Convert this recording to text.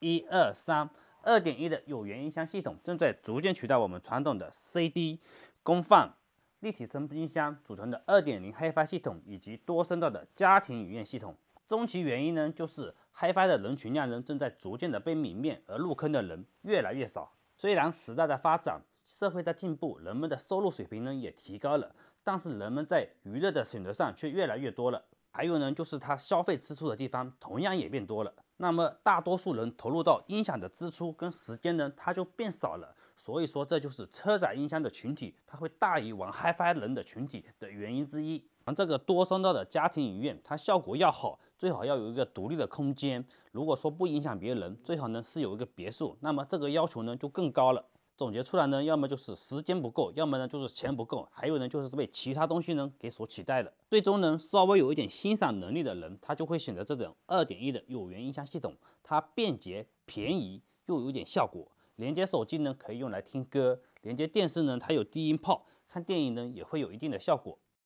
一二三，二点一的有源音箱系统正在逐渐取代我们传统的 CD 功放、立体声音箱组成的二点零 Hi-Fi 系统以及多声道的家庭影院系统。终其原因呢，就是 Hi-Fi 的人群量呢，正在逐渐的被泯灭，而入坑的人越来越少。虽然时代的发展、社会的进步、人们的收入水平呢也提高了，但是人们在娱乐的选择上却越来越多了。还有呢，就是他消费支出的地方同样也变多了。那么大多数人投入到音响的支出跟时间呢，它就变少了。所以说，这就是车载音箱的群体它会大于玩 HiFi 人的群体的原因之一。这个多声道的家庭影院，它效果要好，最好要有一个独立的空间。如果说不影响别人，最好呢是有一个别墅。那么这个要求呢就更高了。总结出来呢，要么就是时间不够，要么呢就是钱不够，还有呢就是被其他东西呢给所取代了。最终呢，稍微有一点欣赏能力的人，他就会选择这种二点一的有源音箱系统，它便捷、便宜又有点效果。连接手机呢可以用来听歌，连接电视呢它有低音炮，看电影呢也会有一定的效果。